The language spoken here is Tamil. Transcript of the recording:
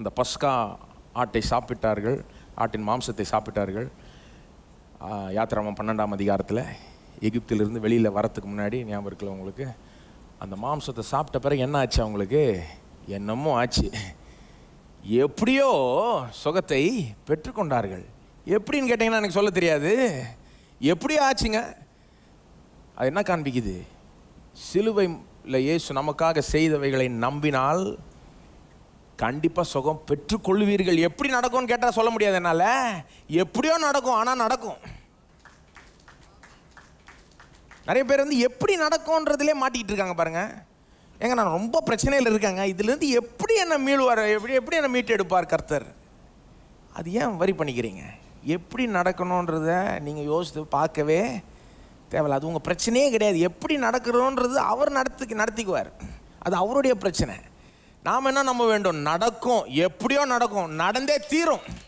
அந்த பஸ்கா ஆட்டை சாப்பிட்டார்கள் ஆட்டின் மாம்சத்தை சாப்பிட்டார்கள் யாத்திராமம் பன்னெண்டாம் அதிகாரத்தில் எகிப்திலிருந்து வெளியில் வரத்துக்கு முன்னாடி ஞாபகம் இருக்கல உங்களுக்கு அந்த மாம்சத்தை சாப்பிட்ட பிறகு என்ன ஆச்சு அவங்களுக்கு என்னமோ ஆச்சு எப்படியோ சுகத்தை பெற்றுக்கொண்டார்கள் எப்படின்னு கேட்டிங்கன்னா எனக்கு சொல்ல தெரியாது எப்படியோ ஆச்சுங்க அது என்ன காண்பிக்குது சிலுவையில் இயேசு நமக்காக செய்தவைகளை நம்பினால் கண்டிப்பாக சுகம் பெற்றுக்கொள்வீர்கள் எப்படி நடக்கும்னு கேட்டால் சொல்ல முடியாது என்னால் எப்படியோ நடக்கும் ஆனால் நடக்கும் நிறைய பேர் வந்து எப்படி நடக்கும்ன்றதுலே மாட்டிக்கிட்டு இருக்காங்க பாருங்கள் ஏங்க நான் ரொம்ப பிரச்சனையில் இருக்கேங்க இதுலேருந்து எப்படி என்னை மீழ்வார் எப்படி எப்படி என்னை மீட்டு எடுப்பார் கர்த்தர் அது ஏன் வரி பண்ணிக்கிறீங்க எப்படி நடக்கணுன்றத நீங்கள் யோசித்து பார்க்கவே தேவையில்ல அது உங்கள் பிரச்சனையே கிடையாது எப்படி நடக்கிறோன்றது அவர் நடத்துக்கு நடத்திக்குவார் அது அவருடைய பிரச்சனை நாம் என்ன நம்ப வேண்டும் நடக்கும் எப்படியோ நடக்கும் நடந்தே தீரும்